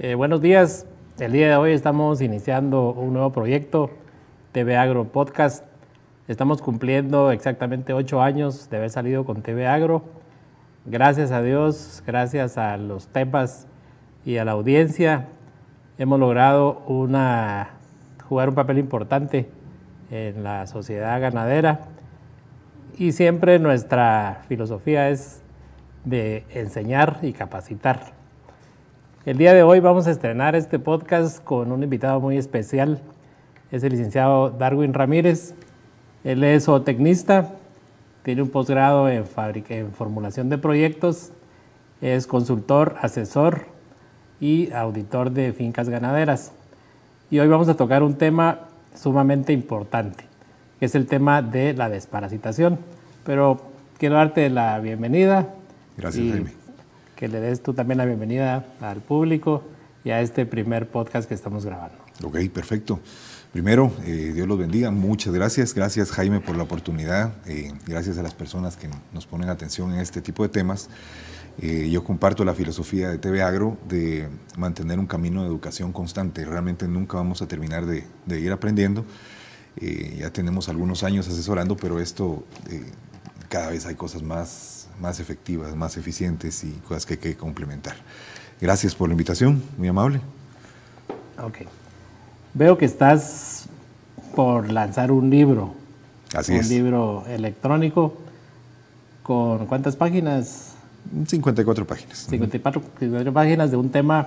Eh, buenos días. El día de hoy estamos iniciando un nuevo proyecto, TV Agro Podcast. Estamos cumpliendo exactamente ocho años de haber salido con TV Agro. Gracias a Dios, gracias a los temas y a la audiencia, hemos logrado jugar un papel importante en la sociedad ganadera. Y siempre nuestra filosofía es de enseñar y capacitar el día de hoy vamos a estrenar este podcast con un invitado muy especial. Es el licenciado Darwin Ramírez. Él es zootecnista, tiene un posgrado en, en formulación de proyectos, es consultor, asesor y auditor de fincas ganaderas. Y hoy vamos a tocar un tema sumamente importante, que es el tema de la desparasitación. Pero quiero darte la bienvenida. Gracias, Jaime que le des tú también la bienvenida al público y a este primer podcast que estamos grabando. Ok, perfecto. Primero, eh, Dios los bendiga. Muchas gracias. Gracias Jaime por la oportunidad. Eh, gracias a las personas que nos ponen atención en este tipo de temas. Eh, yo comparto la filosofía de TV Agro de mantener un camino de educación constante. Realmente nunca vamos a terminar de, de ir aprendiendo. ya tenemos algunos años asesorando, pero esto cada vez hay cosas más más efectivas, más eficientes y cosas que hay que complementar. Gracias por la invitación, muy amable. Ok. Veo que estás por lanzar un libro. Así un es. Un libro electrónico. ¿Con cuántas páginas? 54 páginas. 54 páginas de un tema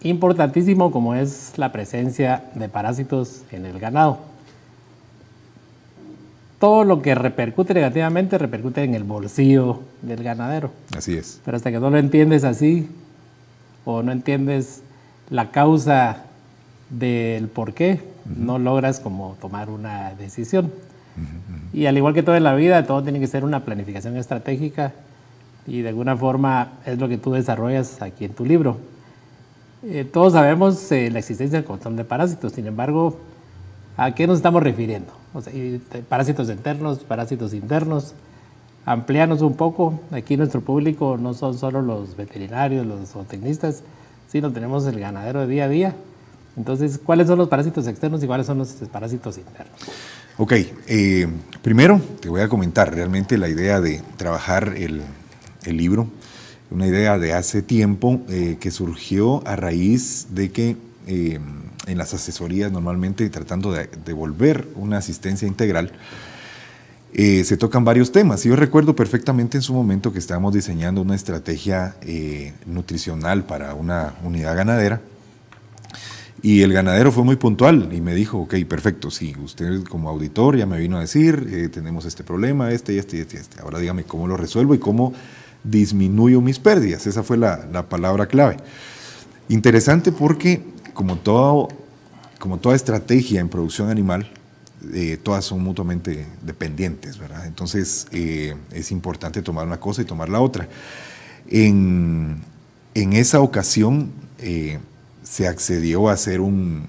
importantísimo como es la presencia de parásitos en el ganado todo lo que repercute negativamente repercute en el bolsillo del ganadero. Así es. Pero hasta que no lo entiendes así o no entiendes la causa del por qué, no logras como tomar una decisión. Y al igual que todo en la vida, todo tiene que ser una planificación estratégica y de alguna forma es lo que tú desarrollas aquí en tu libro. Eh, todos sabemos eh, la existencia del control de parásitos, sin embargo, ¿a qué nos estamos refiriendo? O sea, parásitos internos, parásitos internos. Ampliarnos un poco. Aquí nuestro público no son solo los veterinarios, los zootecnistas, sino tenemos el ganadero de día a día. Entonces, ¿cuáles son los parásitos externos y cuáles son los este, parásitos internos? Ok, eh, primero te voy a comentar realmente la idea de trabajar el, el libro, una idea de hace tiempo eh, que surgió a raíz de que eh, en las asesorías normalmente tratando de, devolver una asistencia integral, eh, se tocan varios temas. Yo recuerdo perfectamente en su momento que estábamos diseñando una estrategia eh, nutricional para una unidad ganadera. Y el ganadero fue muy puntual y me dijo, ok, perfecto, sí, usted como auditor ya me vino a decir, eh, tenemos este problema, este y este este, este, Ahora dígame cómo lo resuelvo y cómo disminuyo mis pérdidas. Esa fue la, la palabra clave. Interesante porque como, todo, como toda estrategia en producción animal, eh, todas son mutuamente dependientes, ¿verdad? Entonces eh, es importante tomar una cosa y tomar la otra. En, en esa ocasión eh, se accedió a hacer, un,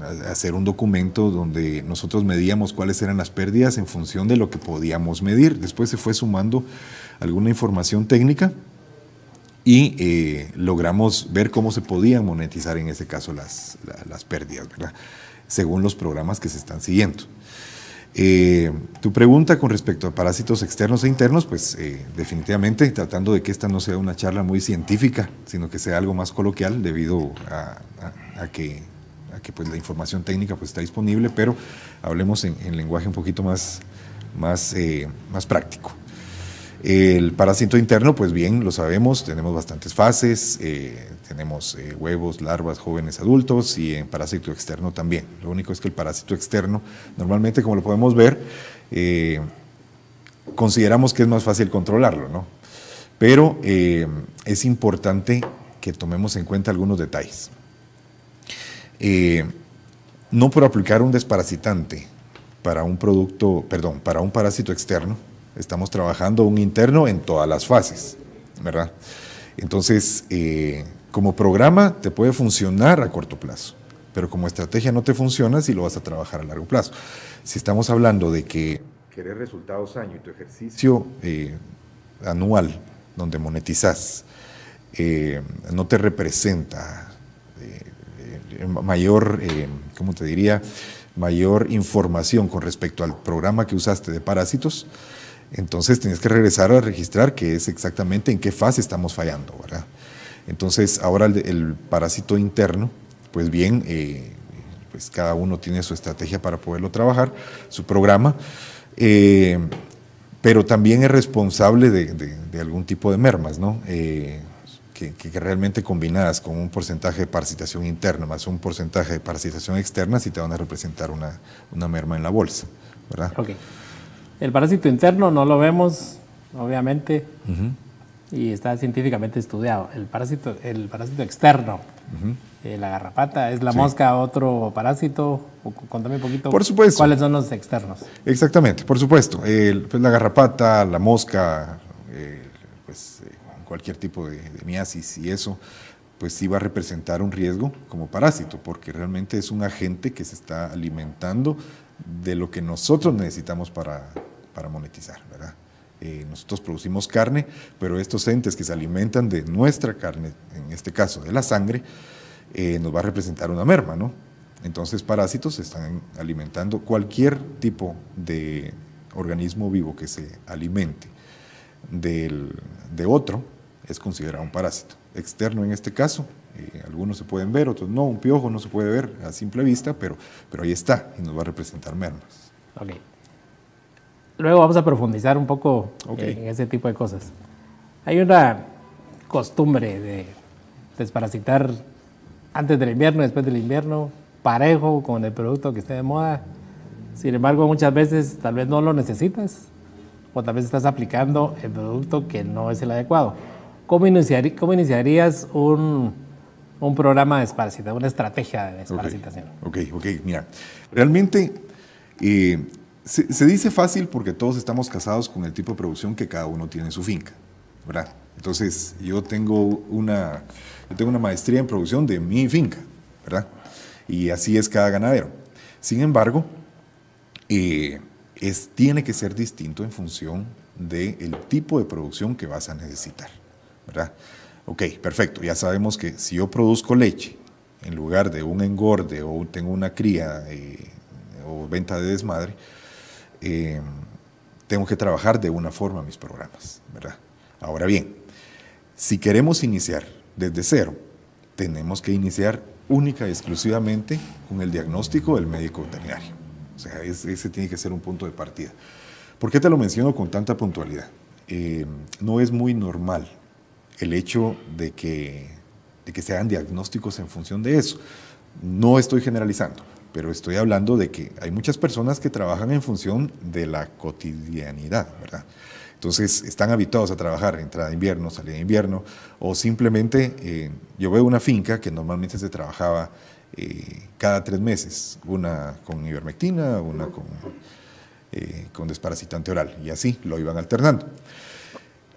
a hacer un documento donde nosotros medíamos cuáles eran las pérdidas en función de lo que podíamos medir. Después se fue sumando alguna información técnica y eh, logramos ver cómo se podían monetizar en ese caso las, pérdidas, según los programas que se están siguiendo. Eh, tu pregunta con respecto a parásitos externos e internos, pues eh, definitivamente tratando de que esta no sea una charla muy científica, sino que sea algo más coloquial debido a, que, pues, la información técnica pues, está disponible, pero hablemos en, lenguaje un poquito más, más, más práctico. El parásito interno, pues bien, lo sabemos, tenemos bastantes fases, eh, tenemos eh, huevos, larvas, jóvenes, adultos y en parásito externo también. Lo único es que el parásito externo, normalmente como lo podemos ver, eh, consideramos que es más fácil controlarlo, ¿no? Pero es importante que tomemos en cuenta algunos detalles. no por aplicar un desparasitante para un producto, perdón, para un parásito externo, Estamos trabajando un interno en todas las fases, ¿verdad? Entonces, eh, como programa te puede funcionar a corto plazo, pero como estrategia no te funciona si lo vas a trabajar a largo plazo. Si estamos hablando de que... Querer resultados año y tu ejercicio eh, anual, donde monetizas, eh, no te representa mayor, ¿cómo te diría? mayor información con respecto al programa que usaste de parásitos, entonces tienes que regresar a registrar que es exactamente en qué fase estamos fallando, ¿verdad? Entonces ahora el, parásito interno, pues bien, eh, pues cada uno tiene su estrategia para poderlo trabajar, su programa, eh, pero también es responsable de, algún tipo de mermas, ¿no? Eh, que, realmente combinadas con un porcentaje de parasitación interna más un porcentaje de parasitación externa, sí te van a representar una, una merma en la bolsa, ¿verdad? El parásito interno no lo vemos, obviamente, y está científicamente estudiado. El parásito, el parásito externo, eh, la garrapata, es la mosca, otro parásito. Contame un poquito cuáles son los externos. Exactamente, por supuesto. Pues, la garrapata, la mosca, eh, pues eh, cualquier tipo de miasis y eso pues sí va a representar un riesgo como parásito, porque realmente es un agente que se está alimentando de lo que nosotros necesitamos para, para monetizar, ¿verdad? Eh, nosotros producimos carne, pero estos entes que se alimentan de nuestra carne, en este caso de la sangre, eh, nos va a representar una merma, ¿no? Entonces parásitos están alimentando cualquier tipo de organismo vivo que se alimente del, de otro, es considerado un parásito. Externo en este caso, eh, algunos se pueden ver, otros no, un piojo no se puede ver a simple vista, pero, pero ahí está y nos va a representar mermas. Okay luego vamos a profundizar un poco en ese tipo de cosas. Hay una costumbre de desparasitar antes del invierno, después del invierno, parejo con el producto que esté de moda. Sin embargo, muchas veces tal vez no lo necesitas o tal vez estás aplicando el producto que no es el adecuado. ¿Cómo, iniciarías un, un, programa de desparasitación, una estrategia de desparasitación? Ok, ok, okay. mira, realmente eh, se, dice fácil porque todos estamos casados con el tipo de producción que cada uno tiene en su finca, ¿verdad? Entonces, yo tengo una, yo tengo una maestría en producción de mi finca, ¿verdad? Y así es cada ganadero. Sin embargo, eh, es, tiene que ser distinto en función del tipo de producción que vas a necesitar, ¿verdad? Ok, perfecto. Ya sabemos que si yo produzco leche en lugar de un engorde o tengo una cría eh, o venta de desmadre, eh, tengo que trabajar de una forma mis programas, ¿verdad? Ahora bien, si queremos iniciar desde cero, tenemos que iniciar única y exclusivamente con el diagnóstico del médico veterinario. O sea, ese tiene que ser un punto de partida. ¿Por qué te lo menciono con tanta puntualidad? Eh, no es muy normal el hecho de que, de que se hagan diagnósticos en función de eso. No estoy generalizando, pero estoy hablando de que hay muchas personas que trabajan en función de la cotidianidad, ¿verdad? Entonces están habituados a trabajar entrada de invierno, salida de invierno, o simplemente eh, yo veo una finca que normalmente se trabajaba eh, cada tres meses, una con ivermectina, una con, eh, con desparasitante oral, y así lo iban alternando.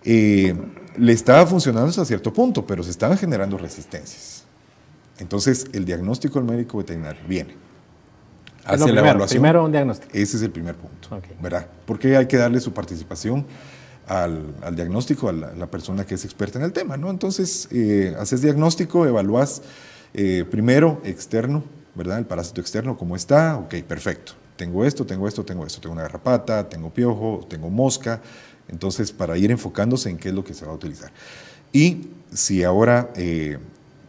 le estaba funcionando hasta cierto punto, pero se estaban generando resistencias. Entonces el diagnóstico del médico veterinario viene hacer primero, la evaluación. Primero un diagnóstico. Ese es el primer punto, ¿verdad? Porque hay que darle su participación al, diagnóstico, a la, persona que es experta en el tema, ¿no? Entonces, eh, haces diagnóstico, evalúas eh, primero externo, ¿verdad? El parásito externo, ¿cómo está? Ok, perfecto. Tengo esto, tengo esto, tengo esto. Tengo una garrapata, tengo piojo, tengo mosca. Entonces, para ir enfocándose en qué es lo que se va a utilizar. Y si ahora eh,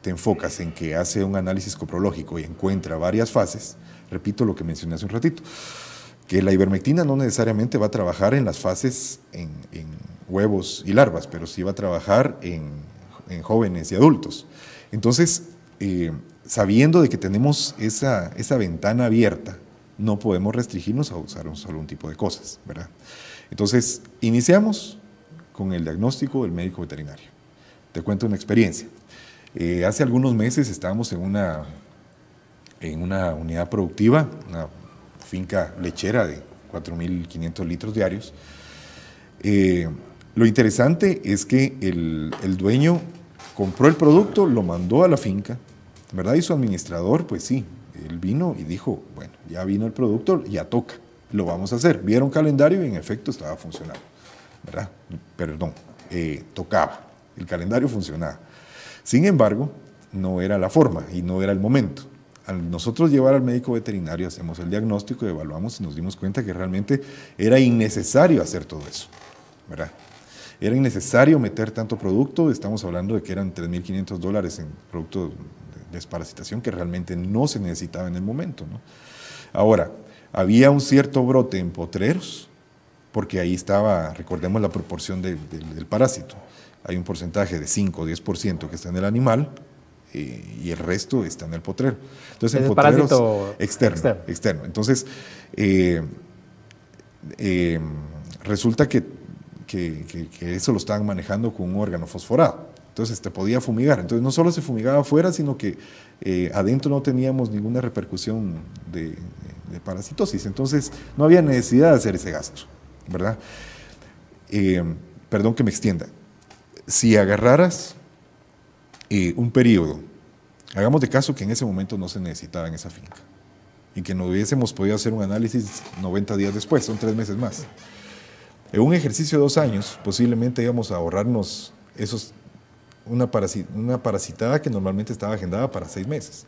te enfocas en que hace un análisis coprológico y encuentra varias fases, Repito lo que mencioné hace un ratito, que la ivermectina no necesariamente va a trabajar en las fases en, huevos y larvas, pero sí va a trabajar en, jóvenes y adultos. Entonces, eh, sabiendo de que tenemos esa, esa ventana abierta, no podemos restringirnos a usar un solo un tipo de cosas, ¿verdad? Entonces, iniciamos con el diagnóstico del médico veterinario. Te cuento una experiencia. Eh, hace algunos meses estábamos en una en una unidad productiva, una finca lechera de 4.500 litros diarios. Eh, lo interesante es que el, dueño compró el producto, lo mandó a la finca, ¿verdad? Y su administrador, pues sí, él vino y dijo, bueno, ya vino el producto, ya toca, lo vamos a hacer. Vieron calendario y en efecto estaba funcionando, ¿verdad? Perdón, eh, tocaba, el calendario funcionaba. Sin embargo, no era la forma y no era el momento nosotros llevar al médico veterinario, hacemos el diagnóstico, evaluamos y nos dimos cuenta que realmente era innecesario hacer todo eso, ¿verdad? Era innecesario meter tanto producto, estamos hablando de que eran 3.500 dólares en producto de desparasitación que realmente no se necesitaba en el momento, Ahora, había un cierto brote en potreros, porque ahí estaba, recordemos la proporción del parásito. Hay un porcentaje de 5 o 10% que está en el animal, y el resto está en el potrero. Entonces, el en externo, externo, Entonces, eh, eh, resulta que, eso lo estaban manejando con un órgano fosforado. Entonces, te podía fumigar. Entonces, no solo se fumigaba afuera, sino que eh, adentro no teníamos ninguna repercusión de, de, parasitosis. Entonces, no había necesidad de hacer ese gasto, ¿verdad? perdón que me extienda. Si agarraras un periodo, hagamos de caso que en ese momento no se necesitaba en esa finca y que no hubiésemos podido hacer un análisis 90 días después, son tres meses más. En un ejercicio de dos años, posiblemente íbamos a ahorrarnos esos, una, parasitada que normalmente estaba agendada para seis meses.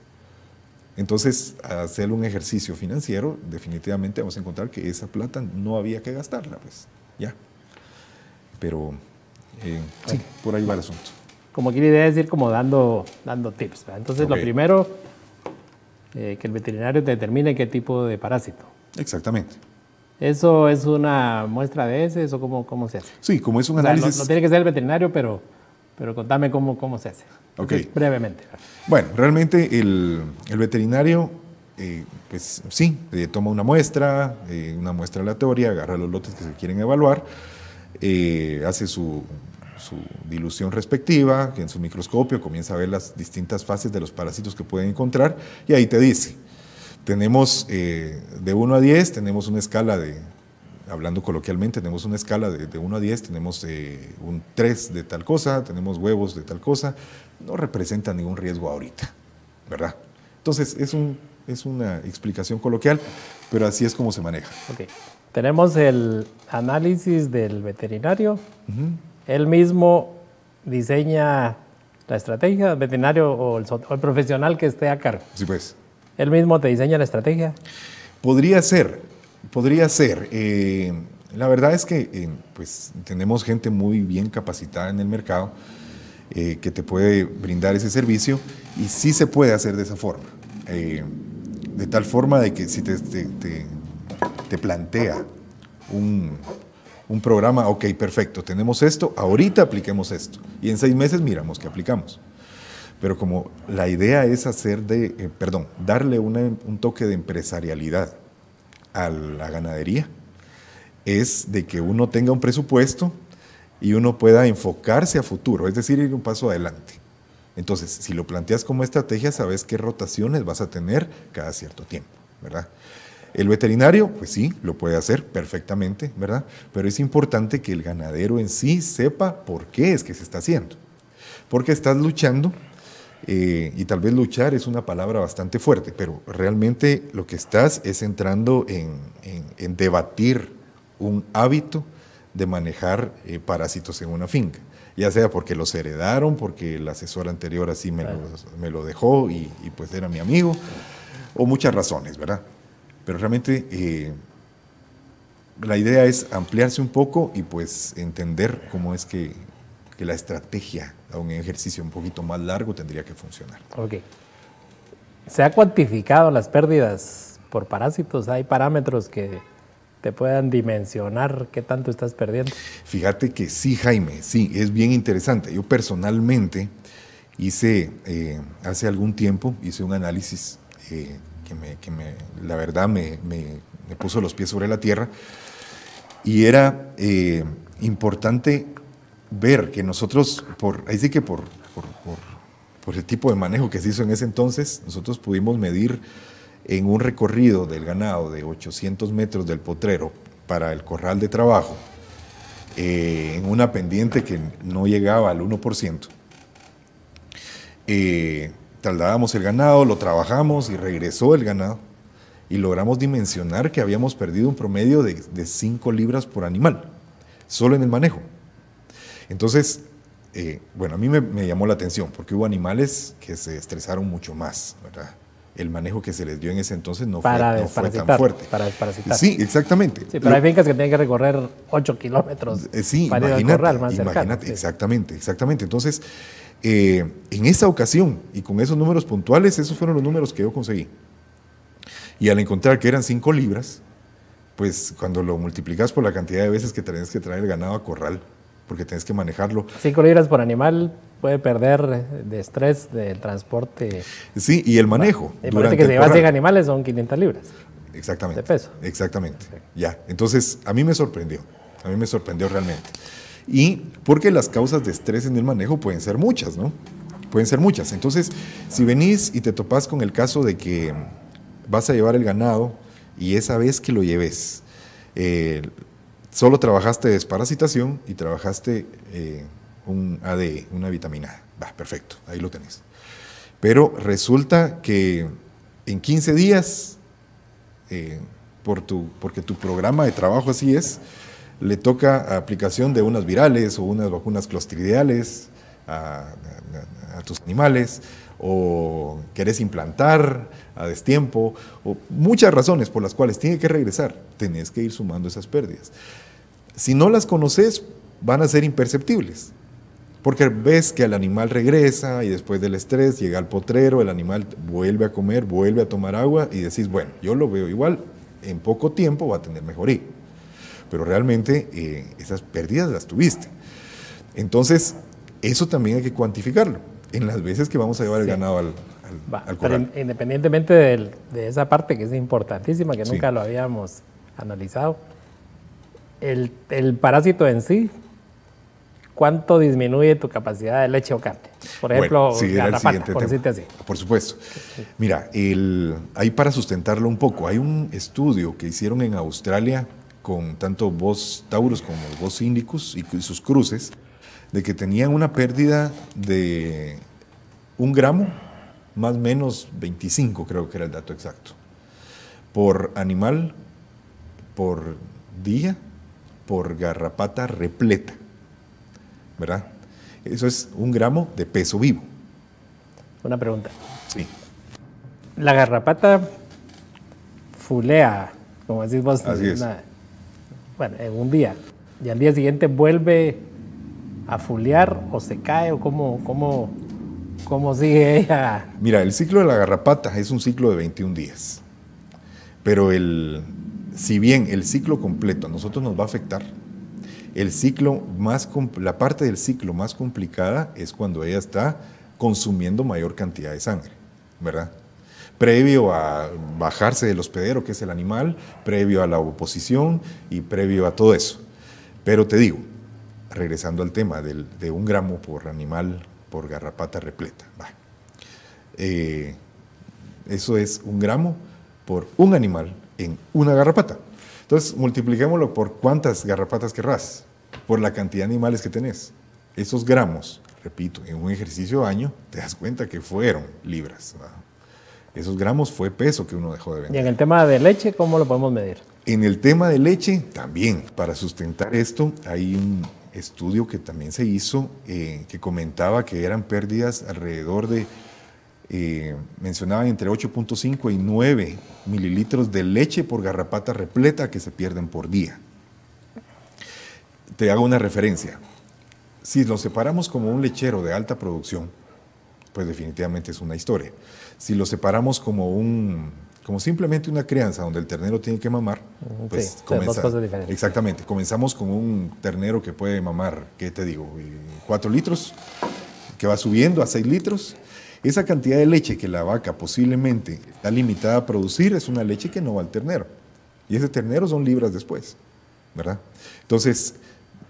Entonces, hacer un ejercicio financiero, definitivamente vamos a encontrar que esa plata no había que gastarla, pues, ya. Pero, eh, por ahí va el asunto como aquí la idea es ir como dando, dando tips. Entonces, lo primero, eh, que el veterinario determine qué tipo de parásito. Exactamente. ¿Eso es una muestra de ese o cómo, cómo se hace? Sí, como es un análisis... no, tiene que ser el veterinario, pero, pero contame cómo, cómo se hace. Ok. brevemente. Bueno, realmente el, el veterinario, eh, pues sí, eh, toma una muestra, una muestra aleatoria, agarra los lotes que se quieren evaluar, hace su, su dilución respectiva, que en su microscopio comienza a ver las distintas fases de los parásitos que pueden encontrar, y ahí te dice, tenemos eh, de 1 a 10, tenemos una escala de, hablando coloquialmente, tenemos una escala de, de 1 a 10, tenemos eh, un 3 de tal cosa, tenemos huevos de tal cosa, no representa ningún riesgo ahorita, ¿verdad? Entonces, es, un, es una explicación coloquial, pero así es como se maneja. Okay. Tenemos el análisis del veterinario. Él mismo diseña la estrategia, el veterinario o el, profesional que esté a cargo. Sí, pues. Él mismo te diseña la estrategia. Podría ser, podría ser. Eh, la verdad es que eh, pues, tenemos gente muy bien capacitada en el mercado eh, que te puede brindar ese servicio y sí se puede hacer de esa forma. de tal forma de que si te, te plantea un, un programa, ok, perfecto, tenemos esto, ahorita apliquemos esto. Y en seis meses miramos que aplicamos. Pero como la idea es hacer de, eh, perdón, darle un toque de empresarialidad a la ganadería, es de que uno tenga un presupuesto y uno pueda enfocarse a futuro, es decir, ir un paso adelante. Entonces, si lo planteas como estrategia, sabes qué rotaciones vas a tener cada cierto tiempo, ¿verdad? El veterinario, pues sí, lo puede hacer perfectamente, ¿verdad? Pero es importante que el ganadero en sí sepa por qué es que se está haciendo. Porque estás luchando, eh, y tal vez luchar es una palabra bastante fuerte, pero realmente lo que estás es entrando en, debatir un hábito de manejar eh, parásitos en una finca ya sea porque los heredaron, porque el asesor anterior así me, lo, dejó y, y, pues era mi amigo, o muchas razones, ¿verdad? Pero realmente eh, la idea es ampliarse un poco y pues entender cómo es que, la estrategia a un ejercicio un poquito más largo tendría que funcionar. Ok. ¿Se ha cuantificado las pérdidas por parásitos? ¿Hay parámetros que te puedan dimensionar qué tanto estás perdiendo? Fíjate que sí, Jaime, sí, es bien interesante. Yo personalmente hice, eh, hace algún tiempo, hice un análisis. Eh, que, me, la verdad me, puso los pies sobre la tierra. Y era eh, importante ver que nosotros, por, ahí sí que por, por, el tipo de manejo que se hizo en ese entonces, nosotros pudimos medir en un recorrido del ganado de 800 metros del potrero para el corral de trabajo, eh, en una pendiente que no llegaba al 1% trasladamos el ganado, lo trabajamos y regresó el ganado. Y logramos dimensionar que habíamos perdido un promedio de 5 libras por animal, solo en el manejo. Entonces, eh, bueno, a mí me, llamó la atención porque hubo animales que se estresaron mucho más, ¿verdad? El manejo que se les dio en ese entonces no, fue, tan fuerte. Para desparasitar. Sí, exactamente. Sí, pero hay fincas que tienen que recorrer 8 kilómetros. Eh, para ir a corral más imagínate, exactamente, exactamente. Entonces, eh, en esa ocasión y con esos números puntuales, esos fueron los números que yo conseguí. Y al encontrar que eran 5 libras, pues cuando lo multiplicas por la cantidad de veces que tenés que traer el ganado a corral, porque tenés que manejarlo. 5 libras por animal puede perder de estrés del transporte. Sí, y el manejo. El parece que si llevas 100 animales son 500 libras. Exactamente. De peso. Exactamente. Ya. Entonces, a mí me sorprendió. A mí me sorprendió realmente. Y porque las causas de estrés en el manejo pueden ser muchas, ¿no? Pueden ser muchas. Entonces, si venís y te topás con el caso de que vas a llevar el ganado y esa vez que lo lleves, eh, solo trabajaste desparasitación y trabajaste eh, un ADE, una vitamina Va, perfecto, ahí lo tenés. Pero resulta que en 15 días, eh, por porque tu programa de trabajo así es, le toca aplicación de unas virales o unas vacunas clostridiales a, tus animales, o querés implantar a destiempo, o muchas razones por las cuales tiene que regresar. Tenés que ir sumando esas pérdidas. Si no las conoces, van a ser imperceptibles. Porque ves que el animal regresa y después del estrés llega al potrero, el animal vuelve a comer, vuelve a tomar agua y decís, bueno, yo lo veo igual, en poco tiempo va a tener mejoría pero realmente eh, esas pérdidas las tuviste. Entonces, eso también hay que cuantificarlo en las veces que vamos a llevar el ganado al, al, corral. Pero independientemente de, esa parte que es importantísima, que nunca lo habíamos analizado, el, parásito en sí ¿cuánto disminuye tu capacidad de leche o carne? Por ejemplo, por decirte así. Por supuesto. Mira, el, ahí para sustentarlo un poco, hay un estudio que hicieron en Australia con tanto vos Taurus como vos índicos y, sus cruces, de que tenían una pérdida de un gramo, más o menos 25 creo que era el dato exacto, por animal, por día, por garrapata repleta, ¿verdad? Eso es un gramo de peso vivo. Una pregunta. Sí. La garrapata fulea, como decís vos. Así es. Nada bueno, en un día, y al día siguiente vuelve a fulear o se cae o cómo, cómo, sigue ella. Mira, el ciclo de la garrapata es un ciclo de 21 días, pero el, si bien el ciclo completo a nosotros nos va a afectar, el ciclo más, la parte del ciclo más complicada es cuando ella está consumiendo mayor cantidad de sangre, ¿verdad? previo a bajarse del hospedero, que es el animal, previo a la oposición y previo a todo eso. Pero te digo, regresando al tema de un gramo por animal por garrapata repleta, eh, eso es un gramo por un animal en una garrapata. Entonces, multipliquémoslo por cuántas garrapatas querrás, por la cantidad de animales que tenés. Esos gramos, repito, en un ejercicio de año, te das cuenta que fueron libras. Esos gramos fue peso que uno dejó de vender. ¿Y en el tema de leche, cómo lo podemos medir? En el tema de leche, también, para sustentar esto, hay un estudio que también se hizo eh, que comentaba que eran pérdidas alrededor de, eh, mencionaban entre 8.5 y 9 mililitros de leche por garrapata repleta que se pierden por día. Te hago una referencia. Si lo separamos como un lechero de alta producción, pues definitivamente es una historia. Si lo separamos como un como simplemente una crianza donde el ternero tiene que mamar, pues Exactamente, comenzamos con un ternero que puede mamar, ¿qué te digo? 4 litros, que va subiendo a 6 litros. Esa cantidad de leche que la vaca posiblemente está limitada a producir es una leche que no va al ternero. Y ese ternero son libras después, ¿verdad? Entonces,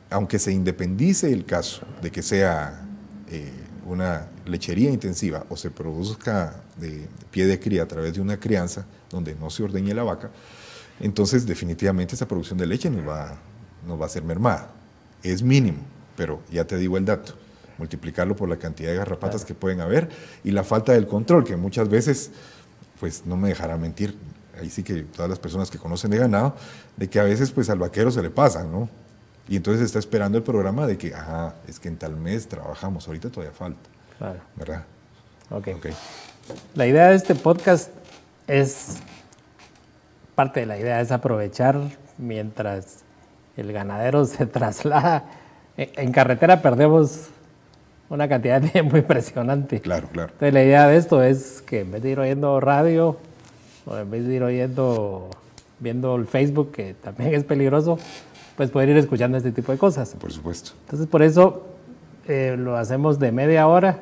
aunque se independice el caso de que sea eh, una lechería intensiva o se produzca de pie de cría a través de una crianza donde no se ordeñe la vaca, entonces definitivamente esa producción de leche no va, va a ser mermada. Es mínimo, pero ya te digo el dato. Multiplicarlo por la cantidad de garrapatas que pueden haber y la falta del control, que muchas veces, pues no me dejará mentir, ahí sí que todas las personas que conocen de ganado, de que a veces pues al vaquero se le pasa, ¿no? Y entonces está esperando el programa de que, ajá, es que en tal mes trabajamos, ahorita todavía falta. Claro. ¿Verdad? Ok. La idea de este podcast es, parte de la idea es aprovechar mientras el ganadero se traslada. En carretera perdemos una cantidad de tiempo impresionante. Claro, claro. Entonces la idea de esto es que en vez de ir oyendo radio o en vez de ir oyendo, viendo el Facebook, que también es peligroso, pues poder ir escuchando este tipo de cosas. Por supuesto. Entonces, por eso eh, lo hacemos de media hora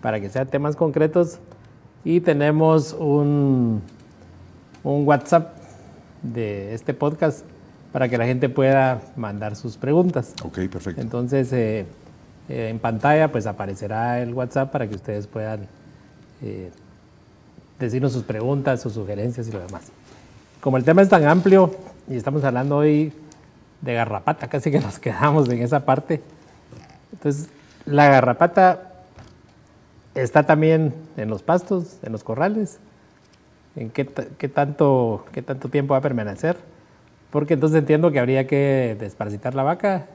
para que sean temas concretos y tenemos un, un WhatsApp de este podcast para que la gente pueda mandar sus preguntas. Ok, perfecto. Entonces, eh, eh, en pantalla pues aparecerá el WhatsApp para que ustedes puedan decirnos sus preguntas, sus sugerencias y lo demás. Como el tema es tan amplio y estamos hablando hoy de garrapata, casi que nos quedamos en esa parte. Entonces, la garrapata está también en los pastos, en los corrales, en qué, qué, tanto, qué tanto tiempo va a permanecer, porque entonces entiendo que habría que desparasitar la vaca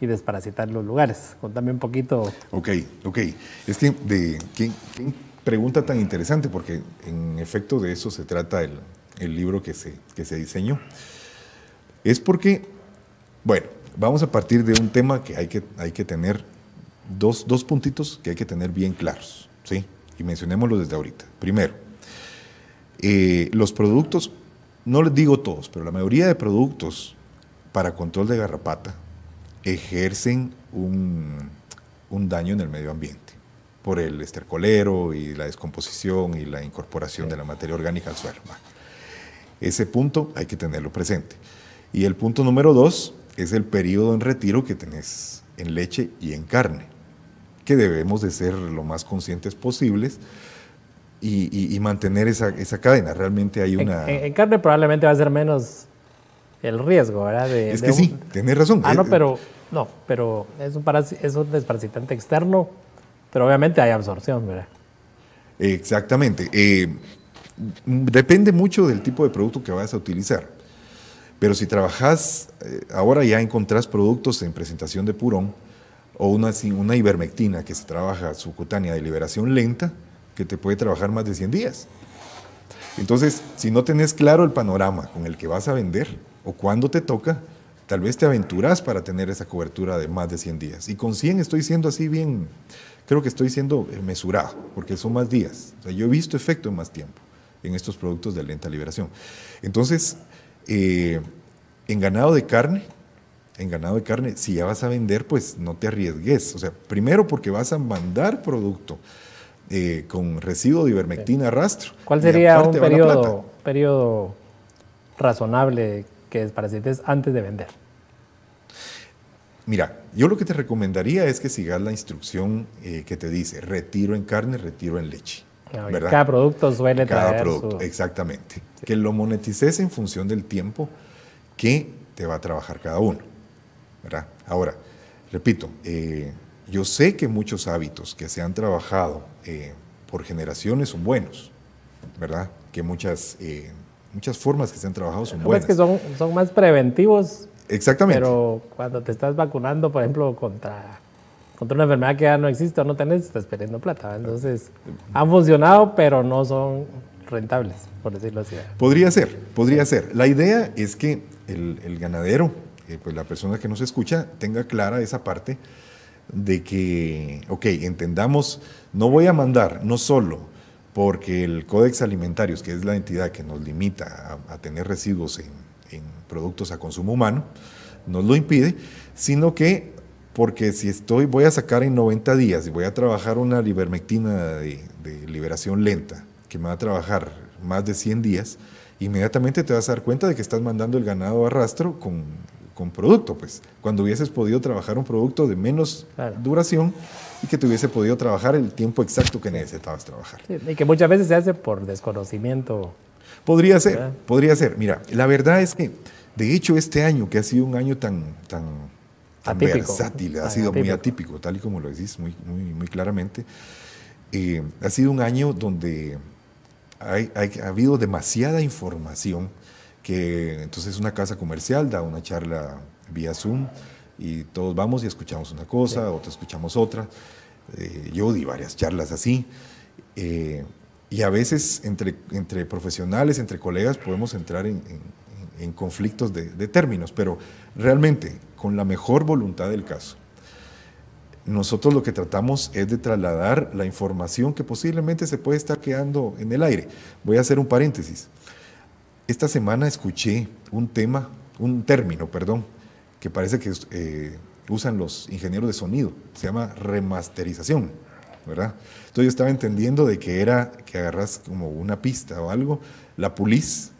y desparasitar los lugares. Contame un poquito. Ok, ok. Es que, de, ¿quién, pregunta tan interesante? Porque en efecto de eso se trata el, libro que se, que se diseñó. Es porque bueno, vamos a partir de un tema que hay que, hay que tener, dos, puntitos que hay que tener bien claros, ¿sí? Y mencionémoslo desde ahorita. Primero, eh, los productos, no les digo todos, pero la mayoría de productos para control de garrapata ejercen un, daño en el medio ambiente por el estercolero y la descomposición y la incorporación de la materia orgánica al suelo. Ese punto hay que tenerlo presente. Y el punto número dos es el periodo en retiro que tenés en leche y en carne, que debemos de ser lo más conscientes posibles y, mantener esa, cadena. Realmente hay una... En, carne probablemente va a ser menos el riesgo, ¿verdad? es que sí, tenés razón. Ah, no, eh, pero, no, pero es, un es un desparasitante externo, pero obviamente hay absorción, ¿verdad? Exactamente. Eh, depende mucho del tipo de producto que vayas a utilizar. Pero si trabajas, eh, ahora ya encontrás productos en presentación de purón o una, una ivermectina que se trabaja subcutánea de liberación lenta que te puede trabajar más de 100 días. Entonces, si no tenés claro el panorama con el que vas a vender o cuándo te toca, tal vez te aventuras para tener esa cobertura de más de 100 días. Y con 100 estoy siendo así bien, creo que estoy siendo eh, mesurado, porque son más días. O yo he visto efecto en más tiempo en estos productos de lenta liberación. Entonces, eh, en ganado de carne, en ganado de carne, si ya vas a vender, pues no te arriesgues. O sea, primero porque vas a mandar producto eh, con residuo de ivermectina rastro. ¿Cuál sería un periodo, periodo razonable que parasites antes de vender? Mira, yo lo que te recomendaría es que sigas la instrucción eh, que te dice retiro en carne, retiro en leche. Cada producto suele Cada producto, exactamente. Que lo monetices en función del tiempo que te va a trabajar cada uno, Ahora, repito, eh, yo sé que muchos hábitos que se han trabajado eh, por generaciones son buenos, ¿verdad? Que muchas, eh, muchas formas que se han trabajado son buenas. que son, son más preventivos. Exactamente. Pero cuando te estás vacunando, por ejemplo, contra contra una enfermedad que ya no existe o no tenés, estás perdiendo plata. Entonces, han funcionado, pero no son rentables, por decirlo así. Podría ser, podría ser. La idea es que el, ganadero, eh, pues la persona que nos escucha, tenga clara esa parte de que, ok, entendamos, no voy a mandar, no solo porque el Códex Alimentarios, que es la entidad que nos limita a, tener residuos en, en productos a consumo humano, nos lo impide, sino que porque si estoy, voy a sacar en 90 días y voy a trabajar una libermectina de, liberación lenta, que me va a trabajar más de 100 días, inmediatamente te vas a dar cuenta de que estás mandando el ganado a rastro con, con producto, pues, cuando hubieses podido trabajar un producto de menos duración y que te hubiese podido trabajar el tiempo exacto que necesitabas trabajar. y que muchas veces se hace por desconocimiento. Podría ser, podría ser. Mira, la verdad es que, de hecho, este año, que ha sido un año tan ha ah, sido muy atípico, tal y como lo decís muy, muy, claramente. Eh, ha sido un año donde ha habido demasiada información que entonces una casa comercial da una charla vía Zoom y todos vamos y escuchamos una cosa, otra escuchamos otra. Eh, yo di varias charlas así. Eh, y a veces entre, profesionales, entre colegas, podemos entrar en, en conflictos de, términos, pero realmente con la mejor voluntad del caso. Nosotros lo que tratamos es de trasladar la información que posiblemente se puede estar quedando en el aire. Voy a hacer un paréntesis. Esta semana escuché un tema, un término, perdón, que parece que eh, usan los ingenieros de sonido. Se llama remasterización, ¿verdad? Entonces yo estaba entendiendo de que era que agarras como una pista o algo, la pulís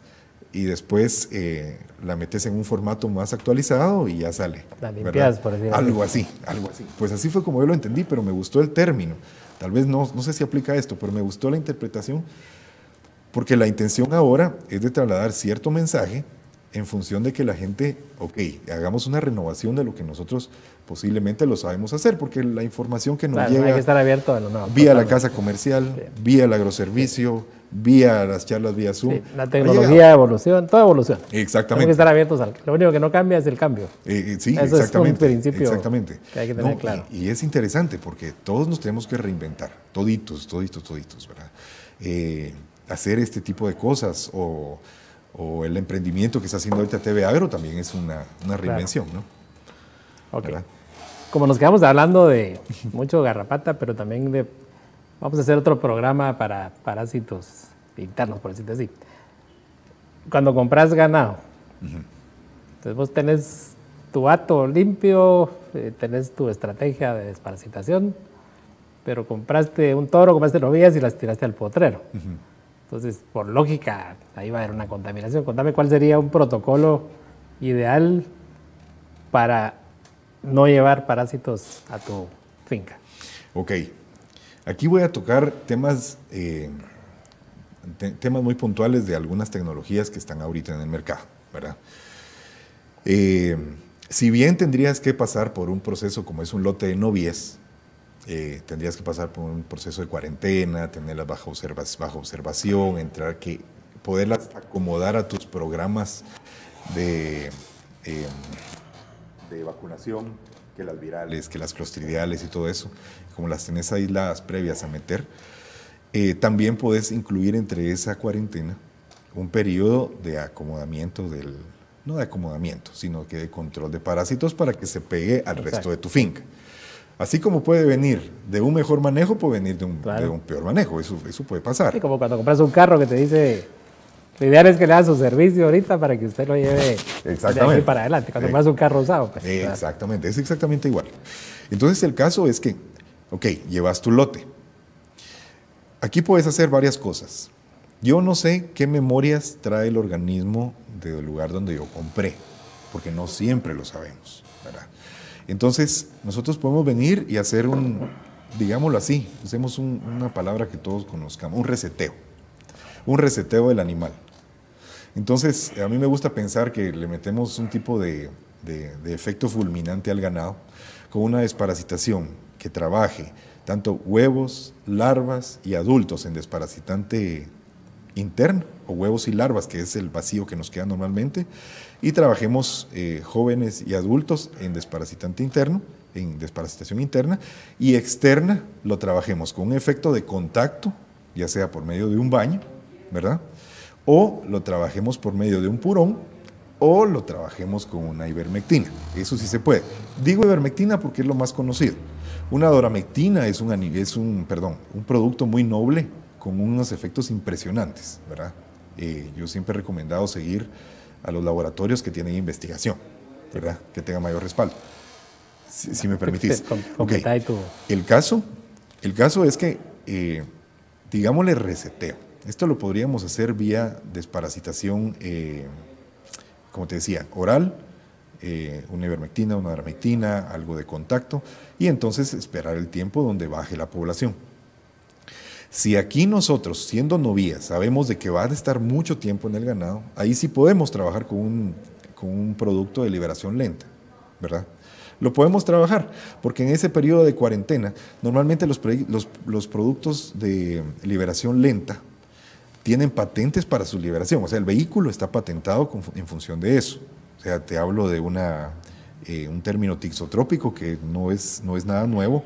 y después eh, la metes en un formato más actualizado y ya sale. La limpias, por decirlo Algo así, algo así. Pues así fue como yo lo entendí, pero me gustó el término. Tal vez no, no sé si aplica esto, pero me gustó la interpretación porque la intención ahora es de trasladar cierto mensaje en función de que la gente, ok, hagamos una renovación de lo que nosotros posiblemente lo sabemos hacer, porque la información que nos llega... Hay que estar abierto a lo nuevo. Vía la casa comercial, vía el agroservicio vía las charlas vía Zoom. la tecnología, evolución, toda evolución. Exactamente. Tenemos que estar abiertos al... Lo único que no cambia es el cambio. Eh, eh, sí, Eso exactamente. Es principio exactamente. que hay que tener claro. Y, es interesante porque todos nos tenemos que reinventar, toditos, toditos, toditos, ¿verdad? Eh, hacer este tipo de cosas o, el emprendimiento que está haciendo ahorita TV Agro también es una, una reinvención, ¿no? Como nos quedamos hablando de mucho garrapata, pero también de vamos a hacer otro programa para parásitos internos, por decirte así. Cuando compras ganado, entonces vos tenés tu ato limpio, eh, tenés tu estrategia de desparasitación, pero compraste un toro, compraste novillas y las tiraste al potrero. Entonces, por lógica, ahí va a haber una contaminación. Contame cuál sería un protocolo ideal para no llevar parásitos a tu finca. Ok, Aquí voy a tocar temas, eh, temas muy puntuales de algunas tecnologías que están ahorita en el mercado, eh, si bien tendrías que pasar por un proceso como es un lote de novies, eh, tendrías que pasar por un proceso de cuarentena, tenerlas bajo, observa observación, entrar que poderlas acomodar a tus programas de, de vacunación, que las virales, que las clostridiales y todo eso como las tenés aisladas previas a meter, eh, también puedes incluir entre esa cuarentena un periodo de acomodamiento del, no de acomodamiento, sino que de control de parásitos para que se pegue al resto de tu finca. Así como puede venir de un mejor manejo, puede venir de un, un peor manejo. Eso, eso puede pasar. Sí, como cuando compras un carro que te dice, lo ideal es que le hagas su servicio ahorita para que usted lo lleve para adelante. Cuando eh, compras un carro usado. Pues, exactamente, es exactamente igual. Entonces el caso es que Ok, llevas tu lote. Aquí puedes hacer varias cosas. Yo no sé qué memorias trae el organismo del lugar donde yo compré, porque no siempre lo sabemos. Entonces, nosotros podemos venir y hacer un, digámoslo así, usemos una palabra que todos conozcamos, un reseteo. Un reseteo del animal. Entonces, a mí me gusta pensar que le metemos un tipo de, de efecto fulminante al ganado con una desparasitación que trabaje tanto huevos, larvas y adultos en desparasitante interno, o huevos y larvas, que es el vacío que nos queda normalmente, y trabajemos eh, jóvenes y adultos en desparasitante interno, en desparasitación interna, y externa lo trabajemos con un efecto de contacto, ya sea por medio de un baño, ¿verdad? O lo trabajemos por medio de un purón, o lo trabajemos con una ivermectina. Eso sí se puede. Digo ivermectina porque es lo más conocido. Una doramectina es un, es un, perdón, un producto muy noble con unos efectos impresionantes, ¿verdad? Eh, yo siempre he recomendado seguir a los laboratorios que tienen investigación, ¿verdad? Que tengan mayor respaldo. Si, me permitís. Okay. El, caso, el caso es que, eh, digámosle reseteo. Esto lo podríamos hacer vía desparasitación, eh, como te decía, oral, eh, una ivermectina, una algo de contacto, y entonces esperar el tiempo donde baje la población. Si aquí nosotros, siendo novías, sabemos de que va a estar mucho tiempo en el ganado, ahí sí podemos trabajar con un, producto de liberación lenta, ¿verdad? Lo podemos trabajar, porque en ese periodo de cuarentena, normalmente los, productos de liberación lenta tienen patentes para su liberación, o sea, el vehículo está patentado en función de eso. O sea, te hablo de eh, un término tixotrópico que no es, no es nada nuevo,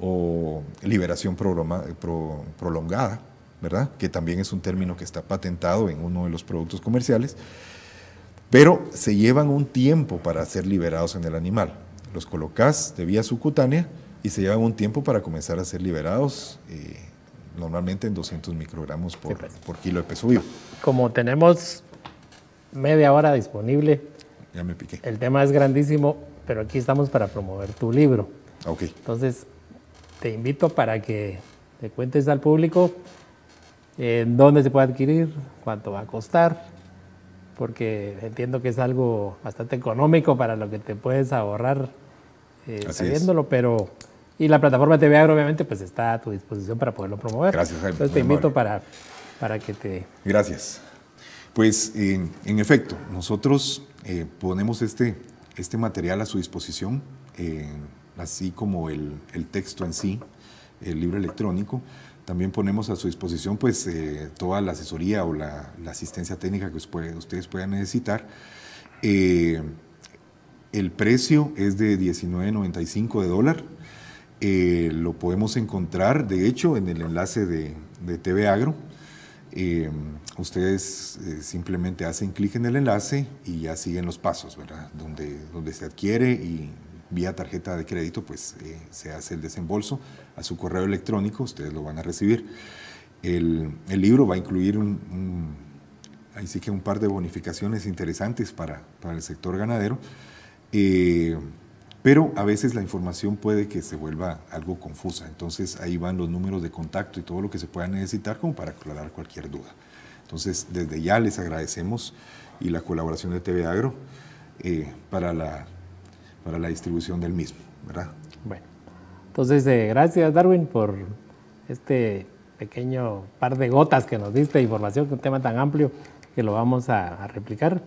o liberación eh, prolongada, ¿verdad? Que también es un término que está patentado en uno de los productos comerciales, pero se llevan un tiempo para ser liberados en el animal. Los colocas de vía subcutánea y se llevan un tiempo para comenzar a ser liberados. Eh, normalmente en 200 microgramos por, pues. por kilo de peso vivo. Como tenemos media hora disponible, ya me piqué. El tema es grandísimo, pero aquí estamos para promover tu libro. Ok. Entonces, te invito para que te cuentes al público en eh, dónde se puede adquirir, cuánto va a costar, porque entiendo que es algo bastante económico para lo que te puedes ahorrar eh, sabiéndolo, pero... Y la plataforma TV Agro, obviamente, pues está a tu disposición para poderlo promover. Gracias, Entonces te invito para, para que te... Gracias. Pues en efecto, nosotros eh, ponemos este, este material a su disposición, eh, así como el, texto en sí, el libro electrónico. También ponemos a su disposición pues, eh, toda la asesoría o la, asistencia técnica que ustedes puedan necesitar. el precio es de 19.95 de dólar. lo podemos encontrar, de hecho, en el enlace de TV Agro Em, ustedes eh, simplemente hacen clic en el enlace y ya siguen los pasos, ¿verdad? Donde, donde se adquiere y vía tarjeta de crédito, pues eh, se hace el desembolso a su correo electrónico, ustedes lo van a recibir. El, libro va a incluir un, que un par de bonificaciones interesantes para, para el sector ganadero. Eh, pero a veces la información puede que se vuelva algo confusa. Entonces ahí van los números de contacto y todo lo que se pueda necesitar como para aclarar cualquier duda. Entonces desde ya les agradecemos y la colaboración de TV Agro eh, para, la, para la distribución del mismo, ¿verdad? Bueno, entonces eh, gracias Darwin por este pequeño par de gotas que nos diste, información, un tema tan amplio que lo vamos a replicar.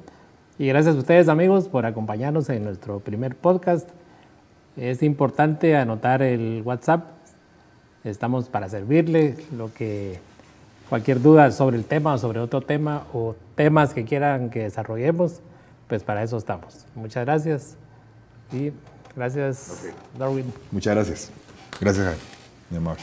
Y gracias a ustedes amigos por acompañarnos en nuestro primer podcast es importante anotar el WhatsApp. Estamos para servirle lo que cualquier duda sobre el tema o sobre otro tema o temas que quieran que desarrollemos, pues para eso estamos. Muchas gracias y gracias Darwin. Muchas gracias. Gracias, Mi amor.